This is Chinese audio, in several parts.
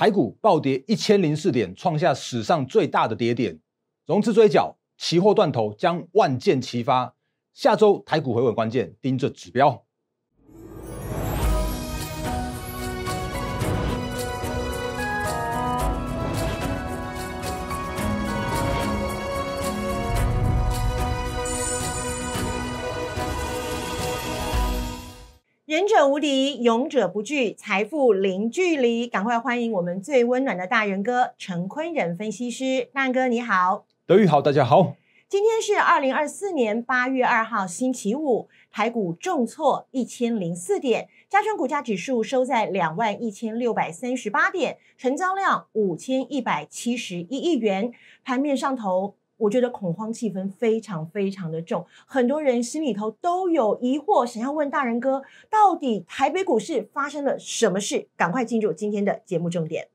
台股暴跌一千零四点，创下史上最大的跌点，融资追缴、期货断头将万箭齐发。下周台股回稳关键，盯着指标。仁者无敌，勇者不惧，财富零距离。赶快欢迎我们最温暖的大仁哥陈坤仁分析师，大哥你好，德宇好，大家好。今天是二零二四年八月二号星期五，台股重挫一千零四点，加权股价指数收在两万一千六百三十八点，成交量五千一百七十一亿元，盘面上头。我觉得恐慌气氛非常非常的重，很多人心里头都有疑惑，想要问大人哥，到底台北股市发生了什么事？赶快进入今天的节目重点。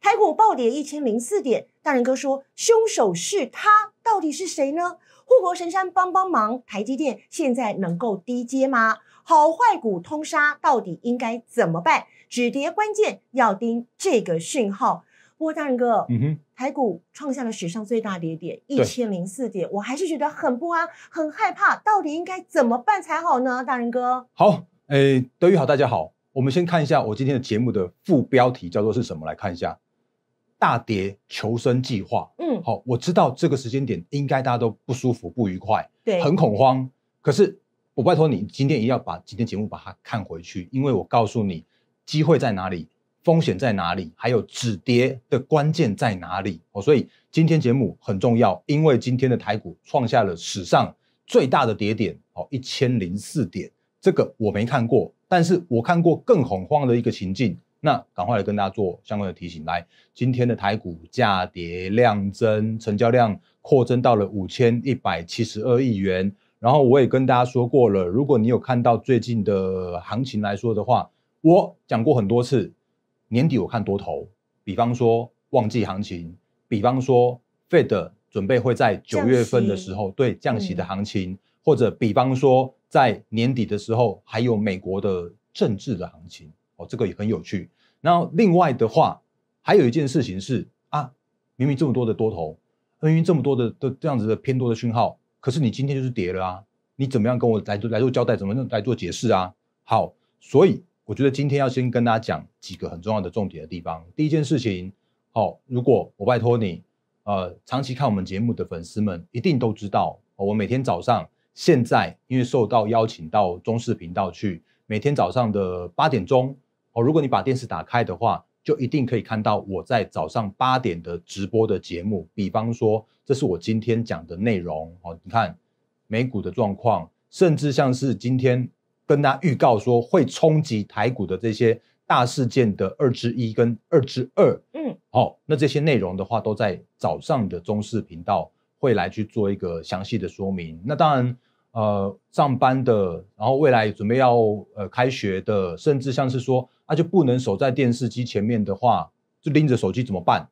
台股暴跌一千零四点，大人哥说凶手是他，到底是谁呢？护国神山帮帮忙，台积电现在能够低接吗？好坏股通杀，到底应该怎么办？止跌关键要盯这个讯号。不大人哥，嗯哼，台股创下了史上最大跌点，一千零四点，我还是觉得很不安、很害怕，到底应该怎么办才好呢？大人哥，好，诶，德宇好，大家好，我们先看一下我今天的节目的副标题叫做是什么？来看一下，大跌求生计划。嗯，好，我知道这个时间点应该大家都不舒服、不愉快，对，很恐慌。可是我拜托你，今天一定要把今天节目把它看回去，因为我告诉你，机会在哪里。风险在哪里？还有止跌的关键在哪里？哦，所以今天节目很重要，因为今天的台股创下了史上最大的跌点，哦，一千零四点。这个我没看过，但是我看过更恐慌的一个情境。那赶快来跟大家做相关的提醒。来，今天的台股价跌量增，成交量扩增到了五千一百七十二亿元。然后我也跟大家说过了，如果你有看到最近的行情来说的话，我讲过很多次。年底我看多头，比方说旺季行情，比方说 Fed 准备会在九月份的时候对降息的行情，或者比方说在年底的时候还有美国的政治的行情，哦，这个也很有趣。然后另外的话，还有一件事情是啊，明明这么多的多头，明明这么多的的这样子的偏多的讯号，可是你今天就是跌了啊，你怎么样跟我来来做交代，怎么样来做解释啊？好，所以。我觉得今天要先跟大家讲几个很重要的重点的地方。第一件事情，好，如果我拜托你，呃，长期看我们节目的粉丝们一定都知道，我每天早上现在因为受到邀请到中视频道去，每天早上的八点钟，哦，如果你把电视打开的话，就一定可以看到我在早上八点的直播的节目。比方说，这是我今天讲的内容，哦，你看美股的状况，甚至像是今天。跟他预告说会冲击台股的这些大事件的二之一跟二之二，嗯，好，那这些内容的话都在早上的中视频道会来去做一个详细的说明。那当然，呃，上班的，然后未来准备要呃开学的，甚至像是说啊，就不能守在电视机前面的话，就拎着手机怎么办？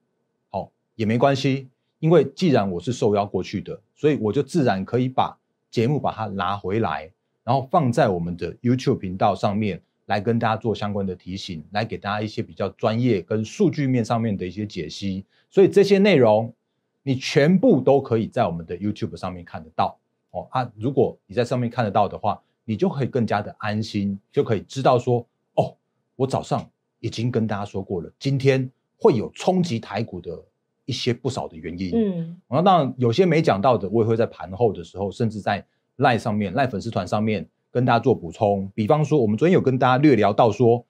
好，也没关系，因为既然我是受邀过去的，所以我就自然可以把节目把它拿回来。然后放在我们的 YouTube 频道上面，来跟大家做相关的提醒，来给大家一些比较专业跟数据面上面的一些解析。所以这些内容，你全部都可以在我们的 YouTube 上面看得到哦。啊，如果你在上面看得到的话，你就可以更加的安心，就可以知道说，哦，我早上已经跟大家说过了，今天会有冲击台股的一些不少的原因。嗯，然后当然有些没讲到的，我也会在盘后的时候，甚至在。赖上面赖粉丝团上面跟大家做补充，比方说我们昨天有跟大家略聊到说，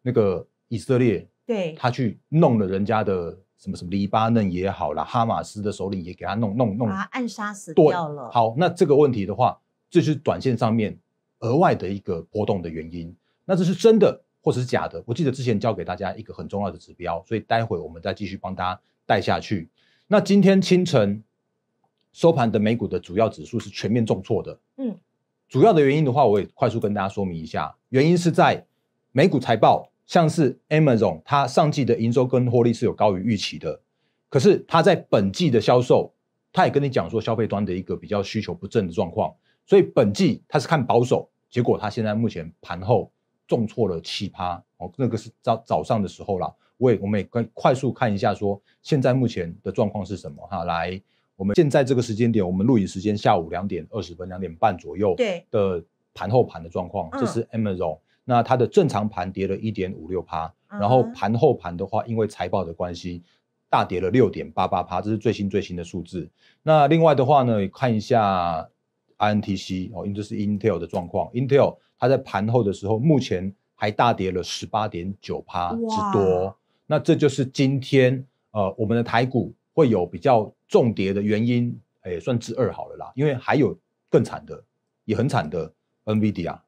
那个以色列对他去弄了人家的什么什么黎巴嫩也好啦，哈马斯的首领也给他弄弄弄，把他暗杀死掉了。好，那这个问题的话，这是短线上面额外的一个波动的原因。那这是真的或者是假的？我记得之前教给大家一个很重要的指标，所以待会我们再继续帮大家带下去。那今天清晨。收盘的美股的主要指数是全面重挫的。嗯，主要的原因的话，我也快速跟大家说明一下。原因是在美股财报，像是 Amazon，它上季的营收跟获利是有高于预期的，可是它在本季的销售，它也跟你讲说消费端的一个比较需求不振的状况，所以本季它是看保守。结果它现在目前盘后重挫了七趴哦，那个是早早上的时候了。我也我们也跟快速看一下说现在目前的状况是什么哈，来。我们现在这个时间点，我们录影时间下午两点二十分、两点半左右的盘后盘的状况。这是 Amazon，那它的正常盘跌了一点五六趴，然后盘后盘的话，因为财报的关系，大跌了六点八八趴，这是最新最新的数字。那另外的话呢，看一下 INTC，哦，因这是 Intel 的状况，Intel 它在盘后的时候，目前还大跌了十八点九趴之多。那这就是今天呃，我们的台股。会有比较重叠的原因，哎，算之二好了啦。因为还有更惨的，也很惨的 NVD 啊，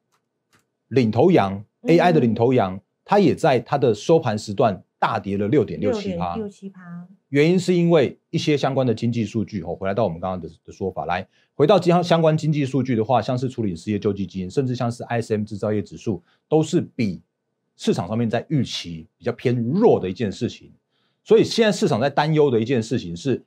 领头羊 AI 的领头羊，它也在它的收盘时段大跌了六点六七趴。六七趴。原因是因为一些相关的经济数据哦，回到我们刚刚的的说法来，回到相关经济数据的话，像是处理失业救济金，甚至像是 ISM 制造业指数，都是比市场上面在预期比较偏弱的一件事情。所以现在市场在担忧的一件事情是，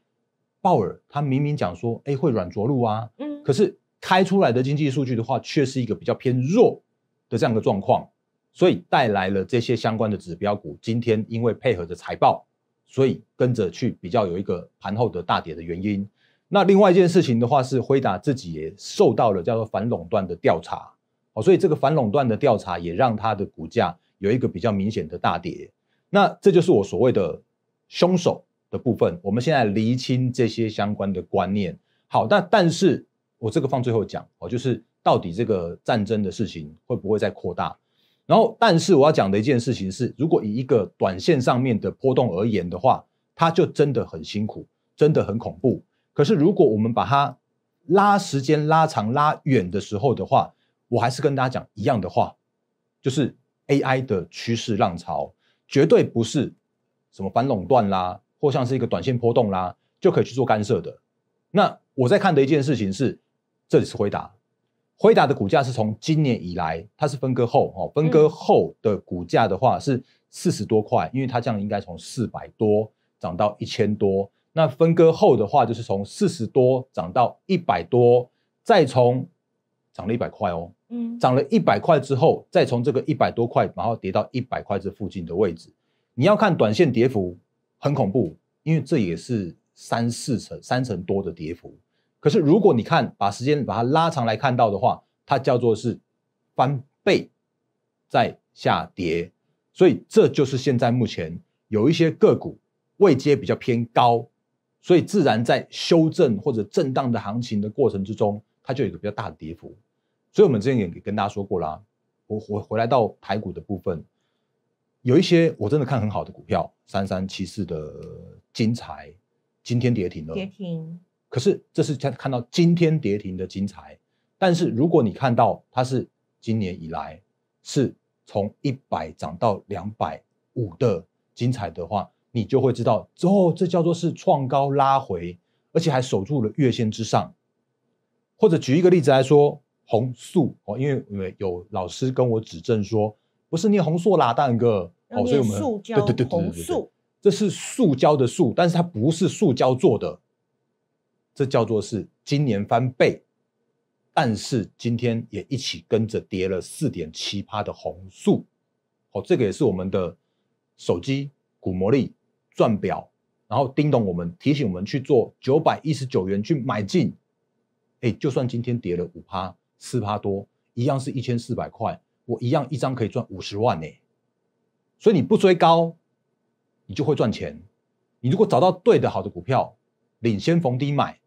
鲍尔他明明讲说，哎，会软着陆啊，嗯，可是开出来的经济数据的话，却是一个比较偏弱的这样的状况，所以带来了这些相关的指标股今天因为配合着财报，所以跟着去比较有一个盘后的大跌的原因。那另外一件事情的话是，辉达自己也受到了叫做反垄断的调查，哦，所以这个反垄断的调查也让它的股价有一个比较明显的大跌。那这就是我所谓的。凶手的部分，我们现在厘清这些相关的观念。好，那但是我这个放最后讲，哦，就是到底这个战争的事情会不会再扩大？然后，但是我要讲的一件事情是，如果以一个短线上面的波动而言的话，它就真的很辛苦，真的很恐怖。可是如果我们把它拉时间拉长拉远的时候的话，我还是跟大家讲一样的话，就是 AI 的趋势浪潮绝对不是。什么反垄断啦，或像是一个短线波动啦，就可以去做干涉的。那我在看的一件事情是，这里是辉达，辉达的股价是从今年以来，它是分割后哦，分割后的股价的话是四十多块，因为它这样应该从四百多涨到一千多，那分割后的话就是从四十多涨到一百多，再从涨了一百块哦，嗯，涨了一百块之后，再从这个一百多块，然后跌到一百块这附近的位置。你要看短线跌幅很恐怖，因为这也是三四成、三成多的跌幅。可是如果你看把时间把它拉长来看到的话，它叫做是翻倍在下跌，所以这就是现在目前有一些个股位阶比较偏高，所以自然在修正或者震荡的行情的过程之中，它就有一个比较大的跌幅。所以我们之前也跟大家说过啦，我我回来到台股的部分。有一些我真的看很好的股票，三三七四的金财，今天跌停了。跌停。可是这是看看到今天跌停的金财，但是如果你看到它是今年以来是从一百涨到两百五的金财的话，你就会知道哦，这叫做是创高拉回，而且还守住了月线之上。或者举一个例子来说，红素哦，因为因为有老师跟我指正说，不是你红素拉单哥，哦，所以我们对对对对对，这是塑胶的塑，但是它不是塑胶做的，这叫做是今年翻倍，但是今天也一起跟着跌了四点七趴的红塑，哦，这个也是我们的手机股魔力赚表，然后叮咚我们提醒我们去做九百一十九元去买进，哎，就算今天跌了五趴四趴多，一样是一千四百块，我一样一张可以赚五十万呢。所以你不追高，你就会赚钱。你如果找到对的好的股票，领先逢低买，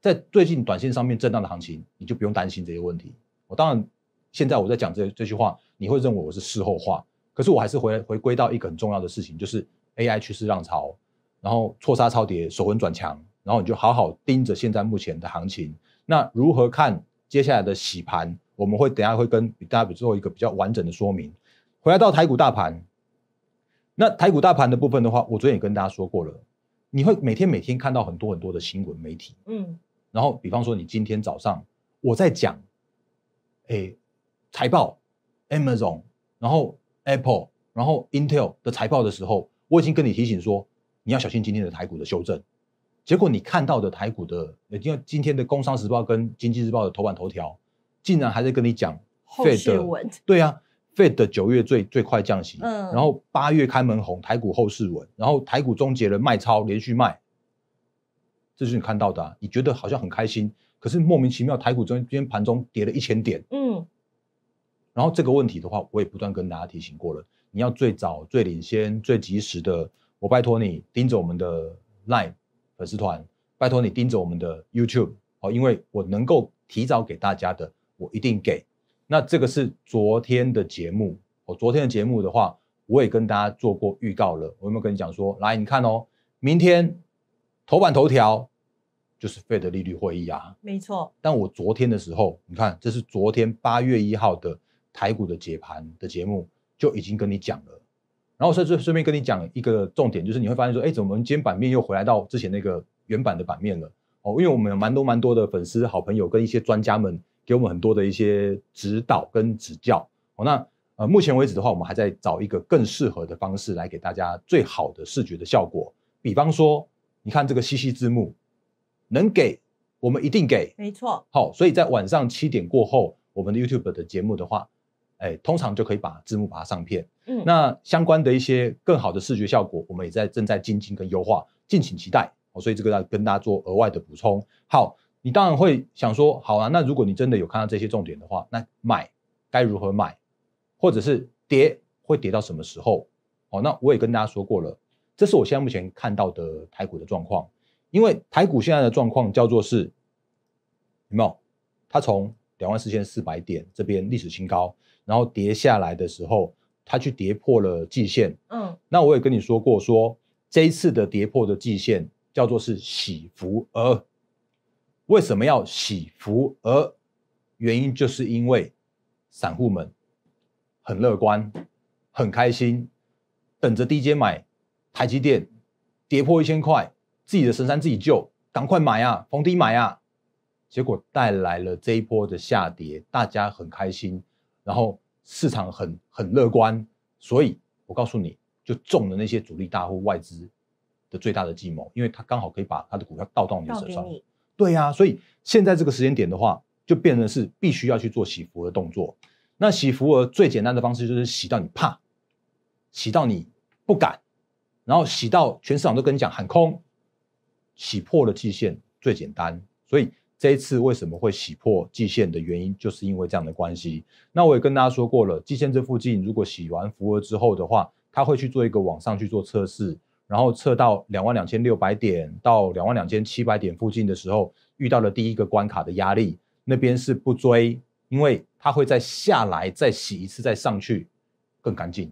在最近短线上面震荡的行情，你就不用担心这些问题。我当然现在我在讲这这句话，你会认为我是事后话，可是我还是回回归到一个很重要的事情，就是 AI 趋势浪潮，然后错杀超跌，守稳转强，然后你就好好盯着现在目前的行情。那如何看接下来的洗盘，我们会等下会跟大家做一个比较完整的说明。回来到台股大盘。那台股大盘的部分的话，我昨天也跟大家说过了。你会每天每天看到很多很多的新闻媒体，嗯，然后比方说你今天早上我在讲，哎，财报，Amazon，然后 Apple，然后 Intel 的财报的时候，我已经跟你提醒说你要小心今天的台股的修正。结果你看到的台股的，呃，今今天的工商时报跟经济日报的头版头条，竟然还在跟你讲后市文，对啊。Fed 九月最最快降息，然后八月开门红，台股后市稳，然后台股终结了卖超连续卖，这是你看到的。你觉得好像很开心，可是莫名其妙台股中今天盘中跌了一千点。嗯，然后这个问题的话，我也不断跟大家提醒过了，你要最早、最领先、最及时的，我拜托你盯着我们的 Line 粉丝团，拜托你盯着我们的 YouTube 哦，因为我能够提早给大家的，我一定给。那这个是昨天的节目，我昨天的节目的话，我也跟大家做过预告了。我有没有跟你讲说，来你看哦，明天头版头条就是费德利率会议啊，没错。但我昨天的时候，你看这是昨天八月一号的台股的解盘的节目，就已经跟你讲了。然后顺顺顺便跟你讲一个重点，就是你会发现说，哎，怎么今天版面又回来到之前那个原版的版面了？哦，因为我们有蛮多蛮多的粉丝、好朋友跟一些专家们。给我们很多的一些指导跟指教哦。那呃，目前为止的话，我们还在找一个更适合的方式来给大家最好的视觉的效果。比方说，你看这个西西字幕能给我们一定给没错。好，所以在晚上七点过后，我们的 YouTube 的节目的话，哎，通常就可以把字幕把它上片。嗯，那相关的一些更好的视觉效果，我们也在正在精进跟优化，敬请期待哦。所以这个要跟大家做额外的补充。好。你当然会想说，好啊，那如果你真的有看到这些重点的话，那买该如何买，或者是跌会跌到什么时候？哦，那我也跟大家说过了，这是我现在目前看到的台股的状况。因为台股现在的状况叫做是，有没有？它从两万四千四百点这边历史新高，然后跌下来的时候，它去跌破了季线。嗯，那我也跟你说过，说这一次的跌破的季线叫做是起伏。而为什么要洗服？而原因就是因为散户们很乐观、很开心，等着低阶买台积电跌破一千块，自己的神山自己救，赶快买啊，逢低买啊。结果带来了这一波的下跌，大家很开心，然后市场很很乐观。所以，我告诉你，就中了那些主力大户、外资的最大的计谋，因为他刚好可以把他的股票倒到你的手上。对呀，所以现在这个时间点的话，就变成是必须要去做洗浮的动作。那洗浮额最简单的方式就是洗到你怕，洗到你不敢，然后洗到全市场都跟你讲喊空，洗破了季线最简单。所以这一次为什么会洗破季线的原因，就是因为这样的关系。那我也跟大家说过了，季线这附近如果洗完浮额之后的话，它会去做一个往上去做测试。然后测到两万两千六百点到两万两千七百点附近的时候，遇到了第一个关卡的压力，那边是不追，因为它会再下来再洗一次，再上去更干净。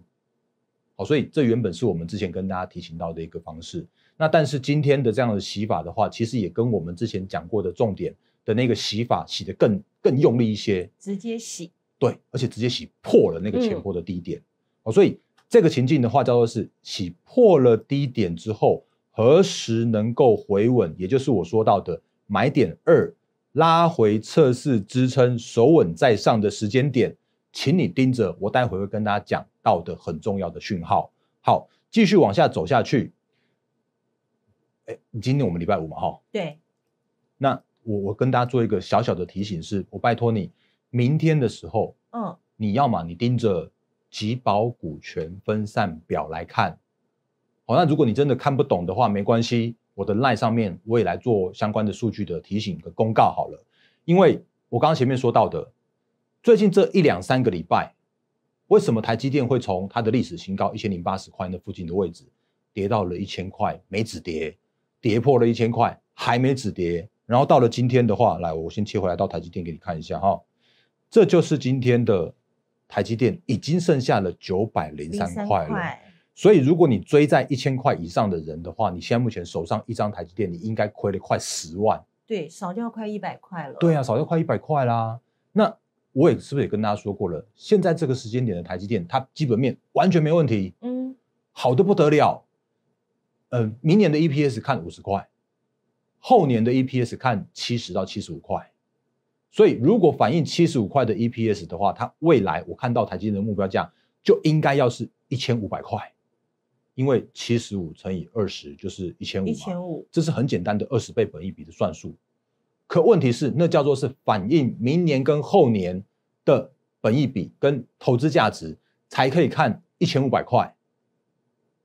好，所以这原本是我们之前跟大家提醒到的一个方式。那但是今天的这样的洗法的话，其实也跟我们之前讲过的重点的那个洗法洗得更更用力一些，直接洗，对，而且直接洗破了那个前坡的低点。好，所以。这个情境的话，叫做是起破了低点之后，何时能够回稳，也就是我说到的买点二，拉回测试支撑，守稳在上的时间点，请你盯着。我待会会跟大家讲到的很重要的讯号。好，继续往下走下去。哎，今天我们礼拜五嘛，哈。对。那我我跟大家做一个小小的提醒，是我拜托你，明天的时候，嗯，你要嘛，你盯着。集保股权分散表来看，好，那如果你真的看不懂的话，没关系，我的 line 上面我也来做相关的数据的提醒和公告好了。因为我刚刚前面说到的，最近这一两三个礼拜，为什么台积电会从它的历史新高一千零八十块那附近的位置跌到了一千块，没止跌，跌破了一千块，还没止跌，然后到了今天的话，来，我先切回来到台积电给你看一下哈，这就是今天的。台积电已经剩下了九百零三块了，所以如果你追在一千块以上的人的话，你现在目前手上一张台积电，你应该亏了快十万，对，少掉快一百块了。对啊，少掉快一百块啦。那我也是不是也跟大家说过了，现在这个时间点的台积电，它基本面完全没问题，嗯，好的不得了。嗯，明年的 EPS 看五十块，后年的 EPS 看七十到七十五块。所以，如果反映七十五块的 EPS 的话，它未来我看到台积电的目标价就应该要是一千五百块，因为七十五乘以二十就是一千五，一千五，这是很简单的二十倍本益比的算术。可问题是，那叫做是反映明年跟后年的本益比跟投资价值才可以看一千五百块。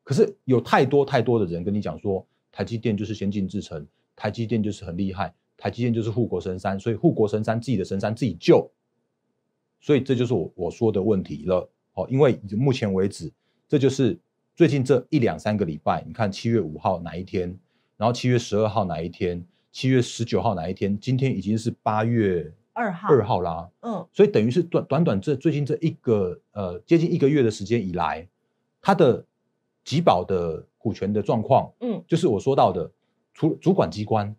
可是有太多太多的人跟你讲说，台积电就是先进制程，台积电就是很厉害。台积电就是护国神山，所以护国神山自己的神山自己救，所以这就是我我说的问题了。哦，因为目前为止，这就是最近这一两三个礼拜，你看七月五号哪一天，然后七月十二号哪一天，七月十九号哪一天，今天已经是八月二号二号啦。嗯，所以等于是短短短这最近这一个呃接近一个月的时间以来，它的集保的股权的状况，嗯，就是我说到的主主管机关。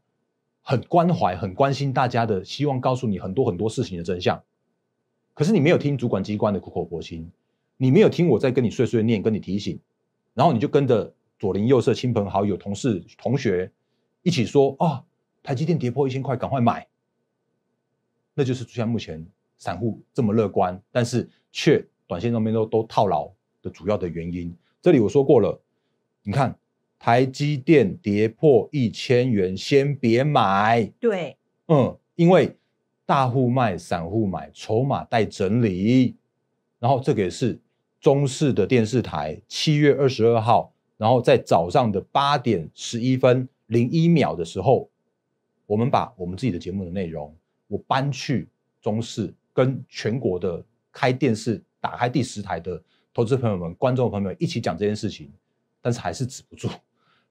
很关怀、很关心大家的，希望告诉你很多很多事情的真相。可是你没有听主管机关的苦口婆心，你没有听我在跟你碎碎念、跟你提醒，然后你就跟着左邻右舍、亲朋好友、同事、同学一起说啊，台积电跌破一千块，赶快买。那就是像目前散户这么乐观，但是却短线上面都都套牢的主要的原因。这里我说过了，你看。台积电跌破一千元，先别买。对，嗯，因为大户卖，散户买，筹码待整理。然后这个也是中视的电视台，七月二十二号，然后在早上的八点十一分零一秒的时候，我们把我们自己的节目的内容，我搬去中视，跟全国的开电视打开第十台的投资朋友们、观众朋友们一起讲这件事情，但是还是止不住。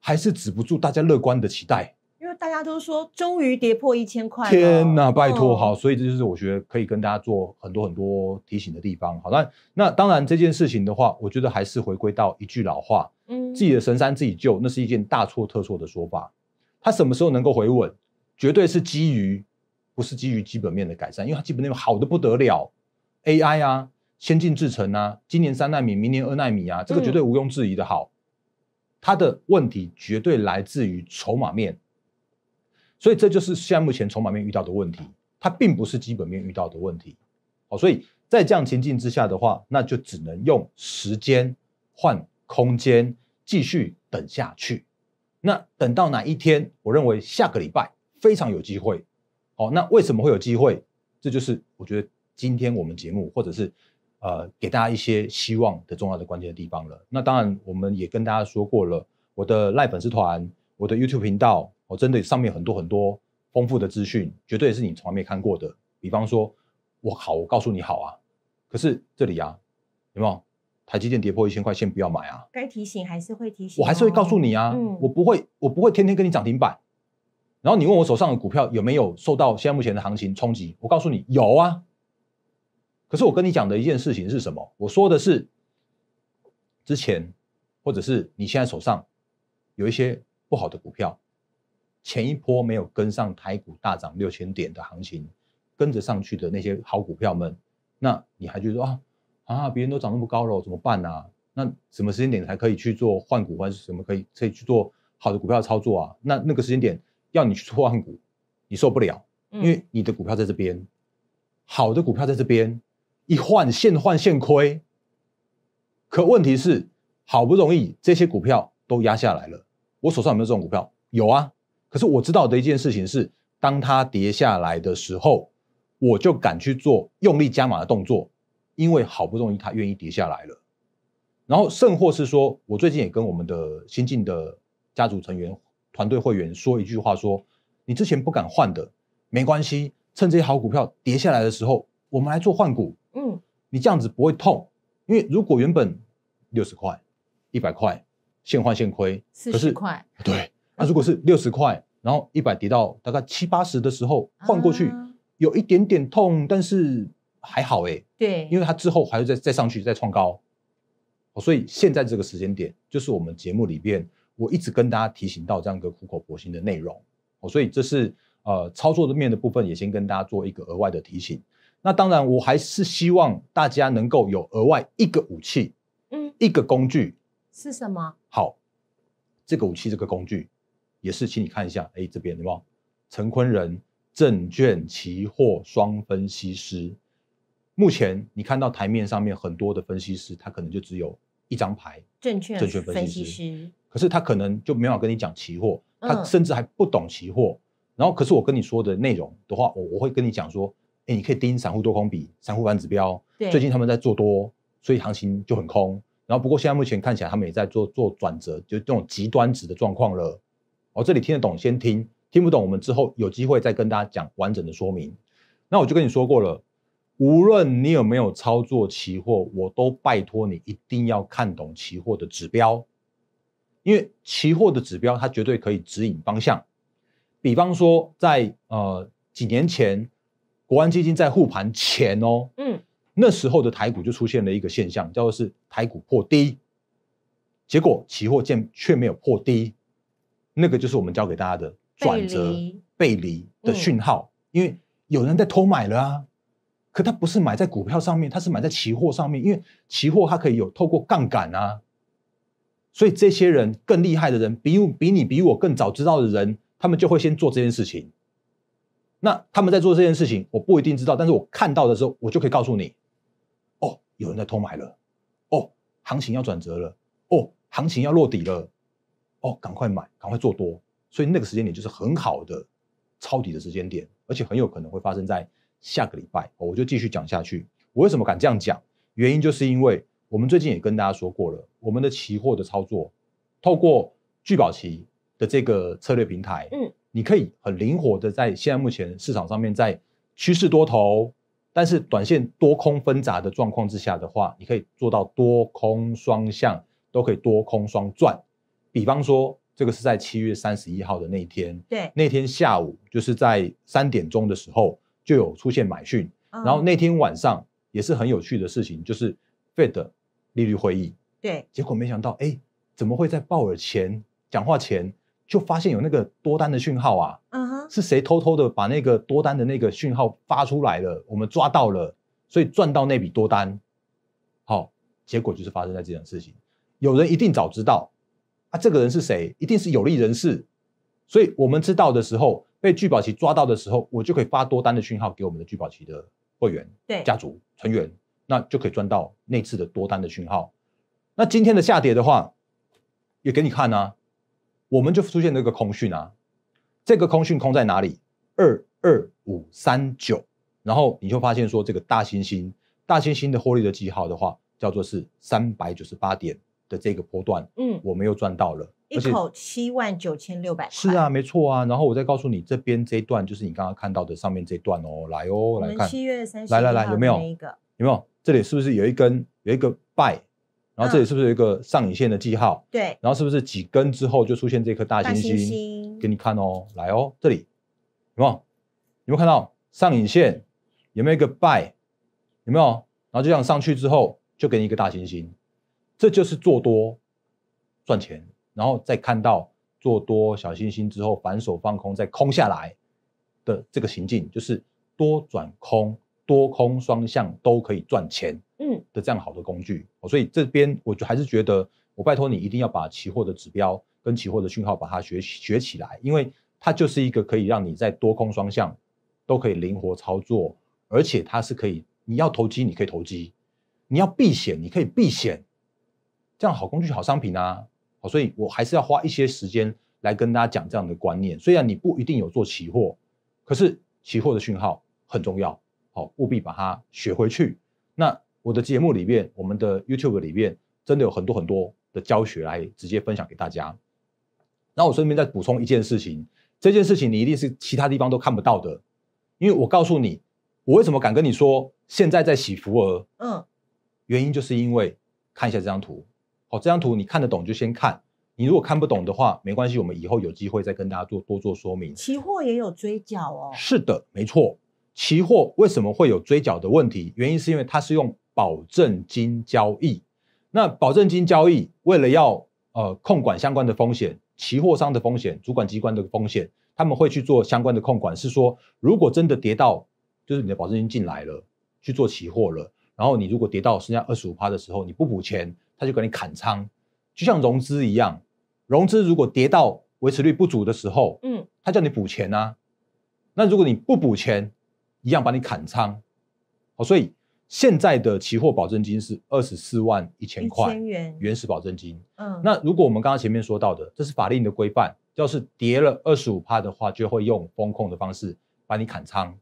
还是止不住大家乐观的期待，因为大家都说终于跌破一千块。天哪，拜托好，所以这就是我觉得可以跟大家做很多很多提醒的地方。好，那那当然这件事情的话，我觉得还是回归到一句老话，嗯，自己的神山自己救，那是一件大错特错的说法。它什么时候能够回稳，绝对是基于不是基于基本面的改善，因为它基本面好的不得了，AI 啊，先进制程啊，今年三纳米，明年二纳米啊，这个绝对毋庸置疑的好。它的问题绝对来自于筹码面，所以这就是现在目前筹码面遇到的问题，它并不是基本面遇到的问题，好，所以在这样情境之下的话，那就只能用时间换空间，继续等下去。那等到哪一天？我认为下个礼拜非常有机会，好，那为什么会有机会？这就是我觉得今天我们节目或者是。呃，给大家一些希望的重要的关键的地方了。那当然，我们也跟大家说过了，我的赖粉丝团，我的 YouTube 频道，我针对上面很多很多丰富的资讯，绝对是你从来没看过的。比方说，我好，我告诉你好啊。可是这里啊，有没有台积电跌破一千块，先不要买啊。该提醒还是会提醒。我还是会告诉你啊，我不会，我不会天天跟你涨停板。然后你问我手上的股票有没有受到现在目前的行情冲击，我告诉你有啊。可是我跟你讲的一件事情是什么？我说的是，之前，或者是你现在手上有一些不好的股票，前一波没有跟上台股大涨六千点的行情，跟着上去的那些好股票们，那你还觉得说啊啊，别人都涨那么高了，怎么办呢？那什么时间点才可以去做换股，或者什么可以可以去做好的股票操作啊？那那个时间点要你去做换股，你受不了，因为你的股票在这边，好的股票在这边。一换现换现亏，可问题是，好不容易这些股票都压下来了。我手上有没有这种股票？有啊。可是我知道的一件事情是，当它跌下来的时候，我就敢去做用力加码的动作，因为好不容易它愿意跌下来了。然后，甚或是说我最近也跟我们的新进的家族成员、团队会员说一句话：说你之前不敢换的，没关系，趁这些好股票跌下来的时候，我们来做换股。你这样子不会痛，因为如果原本六十块、一百块，现换现亏，四十块。对，那如果是六十块，然后一百跌到大概七八十的时候换过去，有一点点痛，但是还好哎。对，因为它之后还会再再上去再创高，所以现在这个时间点就是我们节目里边，我一直跟大家提醒到这样一个苦口婆心的内容，所以这是呃操作的面的部分，也先跟大家做一个额外的提醒。那当然，我还是希望大家能够有额外一个武器，嗯，一个工具是什么？好，这个武器、这个工具，也是请你看一下。哎，这边有没有？陈坤仁证券期货双分析师。目前你看到台面上面很多的分析师，他可能就只有一张牌，证券证券分析师。可是他可能就没有跟你讲期货，他甚至还不懂期货。然后，可是我跟你说的内容的话，我我会跟你讲说。哎，你可以盯散户多空比、散户版指标。最近他们在做多，所以行情就很空。然后，不过现在目前看起来，他们也在做做转折，就这种极端值的状况了。哦，这里听得懂先听，听不懂我们之后有机会再跟大家讲完整的说明。那我就跟你说过了，无论你有没有操作期货，我都拜托你一定要看懂期货的指标，因为期货的指标它绝对可以指引方向。比方说，在呃几年前。国安基金在护盘前哦，那时候的台股就出现了一个现象，叫做是台股破低，结果期货见却没有破低，那个就是我们教给大家的转折背离的讯号，因为有人在偷买了啊，可他不是买在股票上面，他是买在期货上面，因为期货它可以有透过杠杆啊，所以这些人更厉害的人，比比你比我更早知道的人，他们就会先做这件事情。那他们在做这件事情，我不一定知道，但是我看到的时候，我就可以告诉你，哦，有人在偷买了，哦，行情要转折了，哦，行情要落底了，哦，赶快买，赶快做多，所以那个时间点就是很好的抄底的时间点，而且很有可能会发生在下个礼拜。我就继续讲下去。我为什么敢这样讲？原因就是因为我们最近也跟大家说过了，我们的期货的操作，透过聚宝期的这个策略平台，嗯。你可以很灵活的在现在目前市场上面，在趋势多头，但是短线多空分杂的状况之下的话，你可以做到多空双向都可以多空双赚。比方说，这个是在七月三十一号的那一天，对，那天下午就是在三点钟的时候就有出现买讯，然后那天晚上也是很有趣的事情，就是 Fed 利率会议，对，结果没想到，哎，怎么会在鲍尔前讲话前？就发现有那个多单的讯号啊，是谁偷偷的把那个多单的那个讯号发出来了？我们抓到了，所以赚到那笔多单。好，结果就是发生在这件事情，有人一定早知道啊，这个人是谁？一定是有利人士。所以我们知道的时候，被聚宝奇抓到的时候，我就可以发多单的讯号给我们的聚宝奇的会员、对家族成员，那就可以赚到那次的多单的讯号。那今天的下跌的话，也给你看呢。我们就出现了一个空讯啊，这个空讯空在哪里？二二五三九，然后你就发现说，这个大猩猩，大猩猩的获利的记号的话，叫做是三百九十八点的这个波段，嗯，我们又赚到了一口七万九千六百，是啊，没错啊，然后我再告诉你这边这一段，就是你刚刚看到的上面这段哦，来哦，来看七月三十，来来来，有没有？有没有？这里是不是有一根有一个 buy？然后这里是不是有一个上影线的记号？对。然后是不是几根之后就出现这颗大星星给你看哦？来哦，这里有没有有没有看到上影线？有没有一个 buy？有没有？然后就这样上去之后，就给你一个大星星，这就是做多赚钱。然后再看到做多小星星之后，反手放空，再空下来的这个行径，就是多转空、多空双向都可以赚钱。嗯的这样好的工具，所以这边我就还是觉得，我拜托你一定要把期货的指标跟期货的讯号把它学学起来，因为它就是一个可以让你在多空双向都可以灵活操作，而且它是可以你要投机你可以投机，你要避险你可以避险，这样好工具好商品啊，好，所以我还是要花一些时间来跟大家讲这样的观念，虽然你不一定有做期货，可是期货的讯号很重要，好，务必把它学回去，那。我的节目里面，我们的 YouTube 里面真的有很多很多的教学来直接分享给大家。那我顺便再补充一件事情，这件事情你一定是其他地方都看不到的，因为我告诉你，我为什么敢跟你说现在在洗福额？嗯，原因就是因为看一下这张图。好，这张图你看得懂就先看，你如果看不懂的话，没关系，我们以后有机会再跟大家做多做说明。期货也有追缴哦？是的，没错。期货为什么会有追缴的问题？原因是因为它是用。保证金交易，那保证金交易为了要呃控管相关的风险，期货商的风险，主管机关的风险，他们会去做相关的控管。是说，如果真的跌到，就是你的保证金进来了去做期货了，然后你如果跌到剩下二十五趴的时候，你不补钱，他就给你砍仓，就像融资一样，融资如果跌到维持率不足的时候，嗯，他叫你补钱啊，那如果你不补钱，一样把你砍仓，好，所以。现在的期货保证金是二十四万一千块，原始保证金。嗯，那如果我们刚刚前面说到的，这是法令的规范，要是跌了二十五趴的话，就会用风控的方式把你砍仓。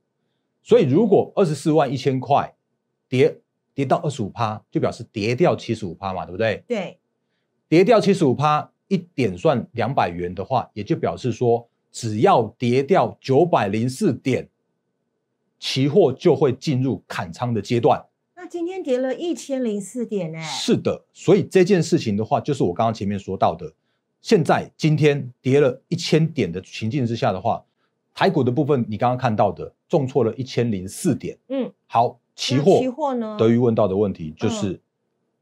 所以，如果二十四万一千块跌跌到二十五趴，就表示跌掉七十五趴嘛，对不对？对，跌掉七十五趴，一点算两百元的话，也就表示说，只要跌掉九百零四点。期货就会进入砍仓的阶段。那今天跌了一千零四点，哎，是的。所以这件事情的话，就是我刚刚前面说到的。现在今天跌了一千点的情境之下的话，台股的部分你刚刚看到的，重挫了一千零四点。嗯，好，期货期货呢？德瑜问到的问题就是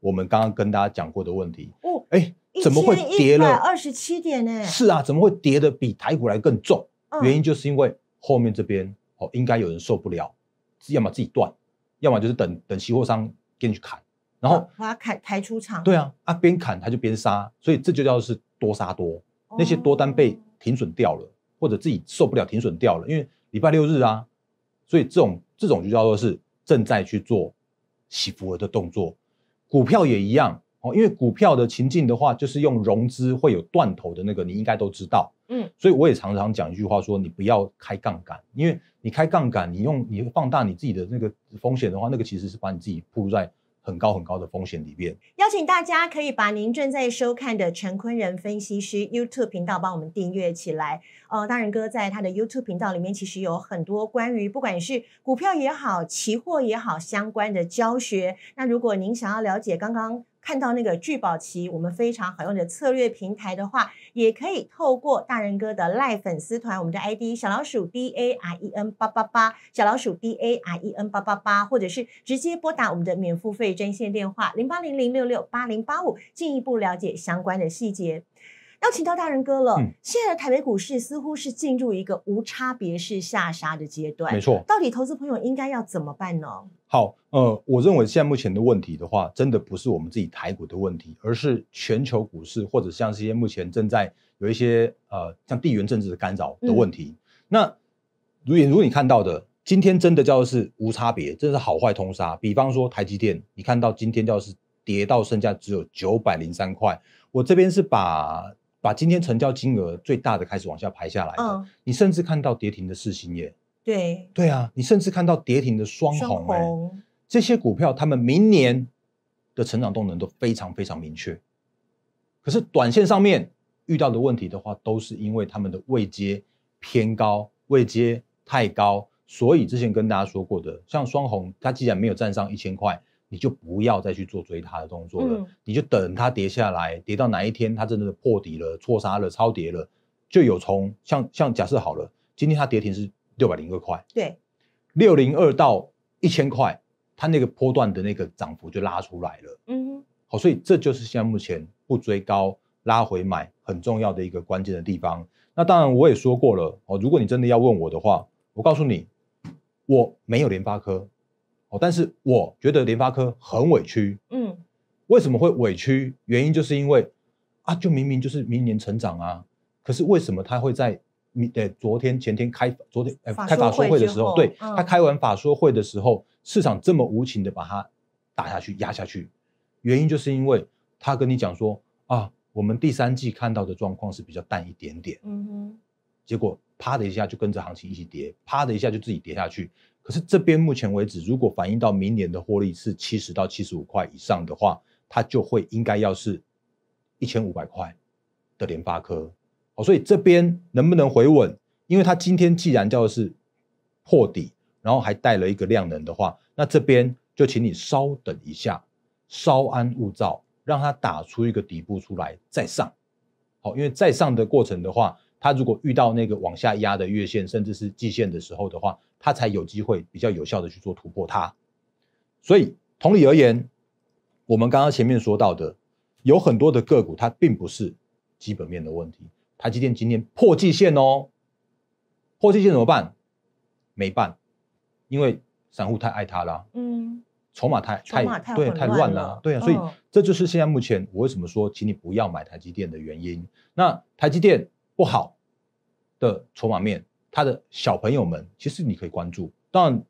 我们刚刚跟大家讲过的问题。哦，哎，怎么会跌了二十七点呢？是啊，怎么会跌的比台股来更重？原因就是因为后面这边。应该有人受不了，要么自己断，要么就是等等期货商给你去砍，然后把它砍抬出场。对啊，啊边砍他就边杀，所以这就叫是多杀多。那些多单被停损掉了，或者自己受不了停损掉了，因为礼拜六日啊，所以这种这种就叫做是正在去做起伏额的动作，股票也一样。哦，因为股票的情境的话，就是用融资会有断头的那个，你应该都知道。嗯，所以我也常常讲一句话，说你不要开杠杆，因为你开杠杆，你用你放大你自己的那个风险的话，那个其实是把你自己铺在很高很高的风险里面。邀请大家可以把您正在收看的陈坤仁分析师 YouTube 频道帮我们订阅起来。呃，大仁哥在他的 YouTube 频道里面其实有很多关于不管是股票也好、期货也好相关的教学。那如果您想要了解刚刚。看到那个聚宝旗，我们非常好用的策略平台的话，也可以透过大人哥的赖粉丝团，我们的 ID 小老鼠 D A R E N 八八八，小老鼠 D A R E N 八八八，或者是直接拨打我们的免付费专线电话零八零零六六八零八五，进一步了解相关的细节。邀请到大人哥了。现在的台北股市似乎是进入一个无差别式下杀的阶段，没错。到底投资朋友应该要怎么办呢？好，呃，我认为现在目前的问题的话，真的不是我们自己台股的问题，而是全球股市或者像这些目前正在有一些呃像地缘政治的干扰的问题。那如如你看到的，今天真的叫是无差别，真的是好坏通杀。比方说台积电，你看到今天叫是跌到剩下只有九百零三块，我这边是把。把今天成交金额最大的开始往下排下来的，你甚至看到跌停的四星业，对对啊，你甚至看到跌停的双红哎，这些股票他们明年的成长动能都非常非常明确，可是短线上面遇到的问题的话，都是因为他们的位阶偏高，位阶太高，所以之前跟大家说过的，像双红它既然没有站上一千块。你就不要再去做追它的动作了，你就等它跌下来，跌到哪一天它真的破底了、错杀了、超跌了，就有从像像假设好了，今天它跌停是六百零二块，对，六零二到一千块，它那个波段的那个涨幅就拉出来了。嗯，好，所以这就是现在目前不追高、拉回买很重要的一个关键的地方。那当然我也说过了哦，如果你真的要问我的话，我告诉你，我没有联发科。但是我觉得联发科很委屈，嗯，为什么会委屈？原因就是因为，啊，就明明就是明年成长啊，可是为什么他会在明呃昨天前天开昨天呃，开法说会的时候，对，他开完法说会的时候，市场这么无情的把它打下去压下去，原因就是因为他跟你讲说啊，我们第三季看到的状况是比较淡一点点，嗯哼，结果啪的一下就跟着行情一起跌，啪的一下就自己跌下去。可是这边目前为止，如果反映到明年的获利是七十到七十五块以上的话，它就会应该要是一千五百块的联发科。好，所以这边能不能回稳？因为它今天既然叫是破底，然后还带了一个量能的话，那这边就请你稍等一下，稍安勿躁，让它打出一个底部出来再上。好，因为再上的过程的话。它如果遇到那个往下压的月线，甚至是季线的时候的话，它才有机会比较有效的去做突破它。所以同理而言，我们刚刚前面说到的，有很多的个股它并不是基本面的问题。台积电今天破季线哦，破季线怎么办？没办，因为散户太爱它了，嗯，筹码太太对太乱了，对啊。所以这就是现在目前我为什么说，请你不要买台积电的原因。那台积电。不好，的筹码面，他的小朋友们其实你可以关注。当然，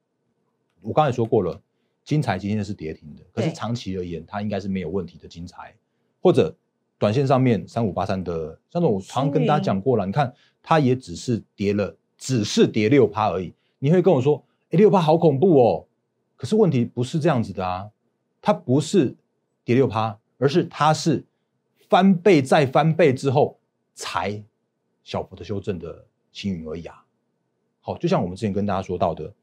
我刚才说过了，金财今天是跌停的，可是长期而言，它应该是没有问题的。金财或者短线上面三五八三的，像这种我常跟大家讲过了，你看它也只是跌了，只是跌六趴而已。你会跟我说，哎，六趴好恐怖哦！可是问题不是这样子的啊，它不是跌六趴，而是它是翻倍再翻倍之后才。小幅的修正的轻盈而雅，好，就像我们之前跟大家说到的，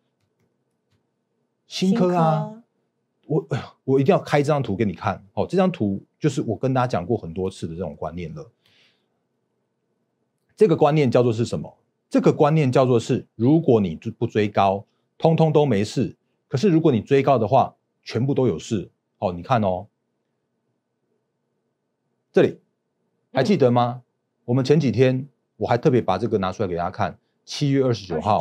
新科啊，我我我一定要开这张图给你看，哦，这张图就是我跟大家讲过很多次的这种观念了。这个观念叫做是什么？这个观念叫做是，如果你不追高，通通都没事。可是如果你追高的话，全部都有事。好，你看哦，这里还记得吗？我们前几天。我还特别把这个拿出来给大家看，七月二十九号，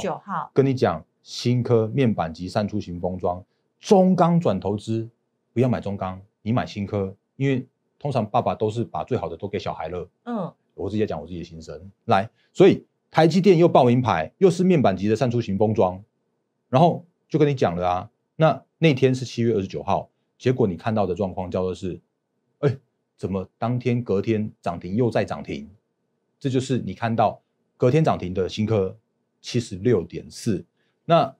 跟你讲，新科面板及散出型封装，中钢转投资，不要买中钢，你买新科，因为通常爸爸都是把最好的都给小孩了。嗯，我自己在讲我自己的心声，来，所以台积电又报名牌，又是面板级的散出型封装，然后就跟你讲了啊，那那天是七月二十九号，结果你看到的状况叫做是，哎，怎么当天隔天涨停又再涨停？这就是你看到隔天涨停的新科七十六点四。那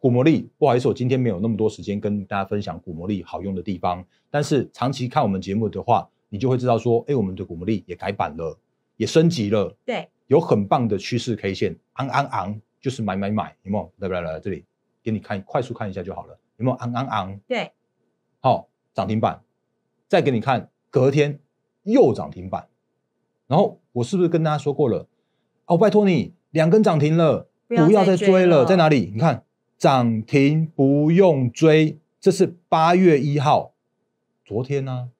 股魔力，不好意思，我今天没有那么多时间跟大家分享股魔力好用的地方。但是长期看我们节目的话，你就会知道说，哎，我们的股魔力也改版了，也升级了。对，有很棒的趋势 K 线，昂昂昂，就是买买买，有没有？来来来，这里给你看，快速看一下就好了，有没有？昂昂昂，对，好，涨停板，再给你看隔天又涨停板，然后。我是不是跟大家说过了？哦，拜托你，两根涨停了，不要再追了。在哪里？你看涨停不用追，这是八月一号，昨天呢？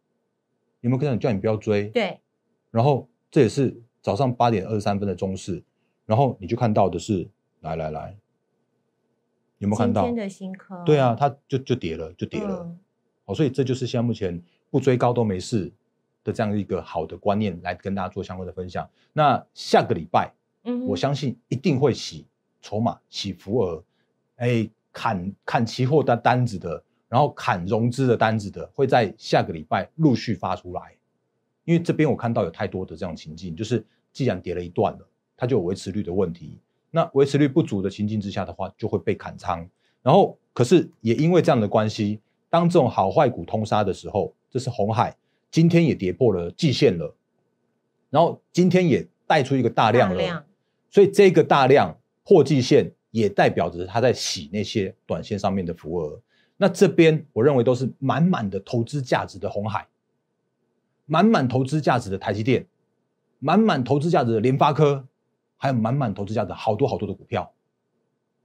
有没有跟你叫你不要追？对。然后这也是早上八点二十三分的中市，然后你就看到的是，来来来，有没有看到？新的新科。对啊，它就就跌了，就跌了。好，所以这就是现在目前不追高都没事。这样一个好的观念来跟大家做相关的分享。那下个礼拜，嗯，我相信一定会起筹码、起福额，哎，砍砍期货的单子的，然后砍融资的单子的，会在下个礼拜陆续发出来。因为这边我看到有太多的这样情境，就是既然跌了一段了，它就有维持率的问题。那维持率不足的情境之下的话，就会被砍仓。然后，可是也因为这样的关系，当这种好坏股通杀的时候，这是红海。今天也跌破了季线了，然后今天也带出一个大量了，所以这个大量破季线也代表着它在洗那些短线上面的浮额。那这边我认为都是满满的投资价值的红海，满满投资价值的台积电，满满投资价值的联发科，还有满满投资价值好多好多的股票。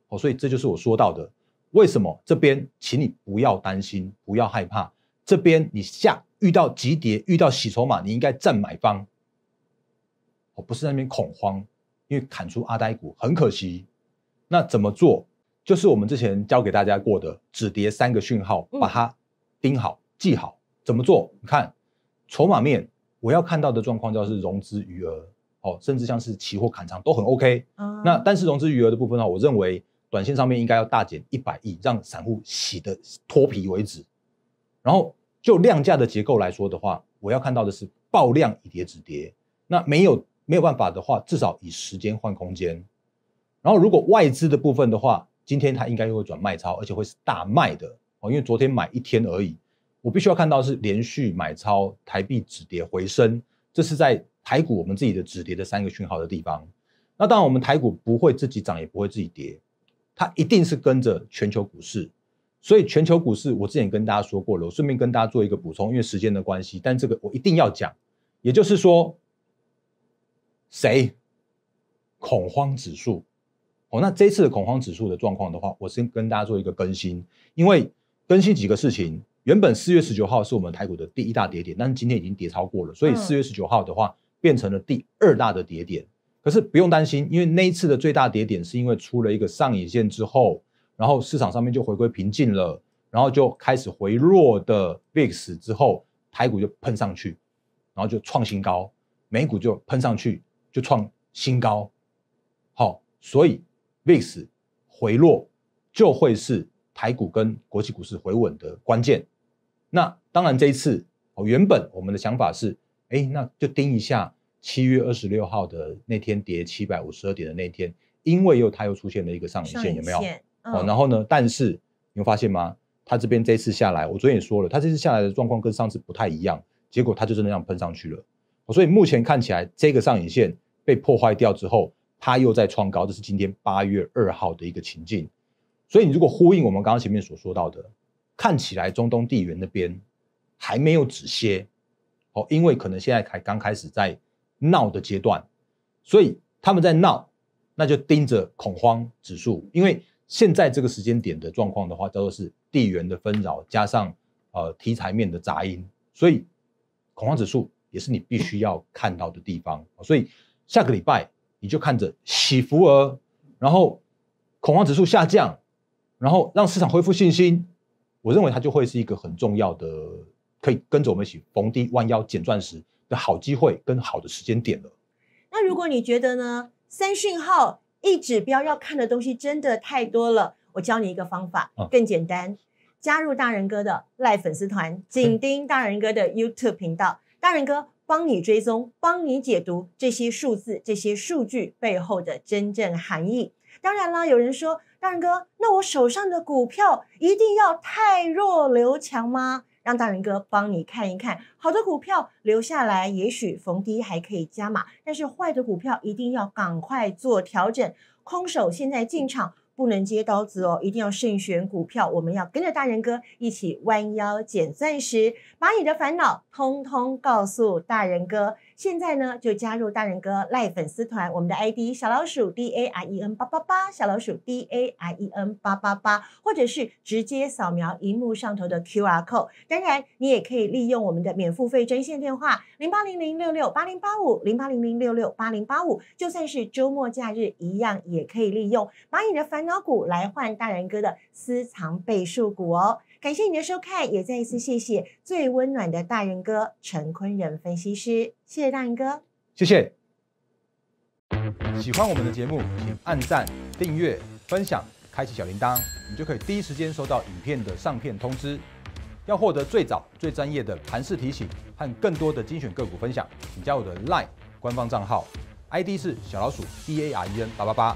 哦，所以这就是我说到的，为什么这边，请你不要担心，不要害怕，这边你下。遇到急跌，遇到洗筹码，你应该站买方。我不是那边恐慌，因为砍出阿呆股很可惜。那怎么做？就是我们之前教给大家过的止跌三个讯号，把它盯好、记好。怎么做？你看筹码面，我要看到的状况就是融资余额哦，甚至像是期货砍仓都很 OK。那但是融资余额的部分呢，我认为短线上面应该要大减一百亿，让散户洗的脱皮为止。然后。就量价的结构来说的话，我要看到的是爆量以跌止跌，那没有没有办法的话，至少以时间换空间。然后，如果外资的部分的话，今天它应该又会转卖超，而且会是大卖的哦，因为昨天买一天而已。我必须要看到是连续买超台币止跌回升，这是在台股我们自己的止跌的三个讯号的地方。那当然，我们台股不会自己涨，也不会自己跌，它一定是跟着全球股市。所以全球股市，我之前跟大家说过了，我顺便跟大家做一个补充，因为时间的关系，但这个我一定要讲。也就是说，谁恐慌指数？哦，那这次的恐慌指数的状况的话，我先跟大家做一个更新，因为更新几个事情。原本四月十九号是我们台股的第一大跌点，但是今天已经跌超过了，所以四月十九号的话变成了第二大的跌点。可是不用担心，因为那一次的最大跌点是因为出了一个上影线之后。然后市场上面就回归平静了，然后就开始回落的 VIX 之后，台股就喷上去，然后就创新高，美股就喷上去就创新高，好，所以 VIX 回落就会是台股跟国际股市回稳的关键。那当然这一次，哦，原本我们的想法是，哎，那就盯一下七月二十六号的那天跌七百五十二点的那天，因为又它又出现了一个上影线，有没有？哦，然后呢？但是你会发现吗？他这边这次下来，我昨天也说了，他这次下来的状况跟上次不太一样。结果他就真的这样喷上去了。所以目前看起来，这个上影线被破坏掉之后，他又在创高，这是今天八月二号的一个情境。所以你如果呼应我们刚刚前面所说到的，看起来中东地缘那边还没有止歇哦，因为可能现在才刚开始在闹的阶段，所以他们在闹，那就盯着恐慌指数，因为。现在这个时间点的状况的话，叫做是地缘的纷扰加上呃题材面的杂音，所以恐慌指数也是你必须要看到的地方。所以下个礼拜你就看着起伏而，然后恐慌指数下降，然后让市场恢复信心，我认为它就会是一个很重要的可以跟着我们一起逢低弯腰捡钻石的好机会跟好的时间点了。那如果你觉得呢，三讯号？一指标要看的东西真的太多了，我教你一个方法，更简单。加入大人哥的赖粉丝团，紧盯大人哥的 YouTube 频道，大人哥帮你追踪，帮你解读这些数字、这些数据背后的真正含义。当然啦，有人说大人哥，那我手上的股票一定要太弱留强吗？让大人哥帮你看一看，好的股票留下来，也许逢低还可以加码；但是坏的股票一定要赶快做调整。空手现在进场，不能接刀子哦，一定要慎选股票。我们要跟着大人哥一起弯腰捡钻石，把你的烦恼通通告诉大人哥。现在呢，就加入大人哥赖粉丝团，我们的 ID 小老鼠 D A I E N 八八八，小老鼠 D A I E N 八八八，或者是直接扫描荧幕上头的 Q R code。当然，你也可以利用我们的免付费专线电话零八零零六六八零八五零八零零六六八零八五，就算是周末假日一样也可以利用蚂蚁的烦恼股来换大人哥的私藏倍数股哦。感谢你的收看，也再一次谢谢最温暖的大仁哥陈坤仁分析师，谢谢大仁哥。谢谢。喜欢我们的节目，请按赞、订阅、分享、开启小铃铛，你就可以第一时间收到影片的上片通知。要获得最早、最专业的盘势提醒和更多的精选个股分享，请加我的 LINE 官方账号，ID 是小老鼠 D A E N 八八八。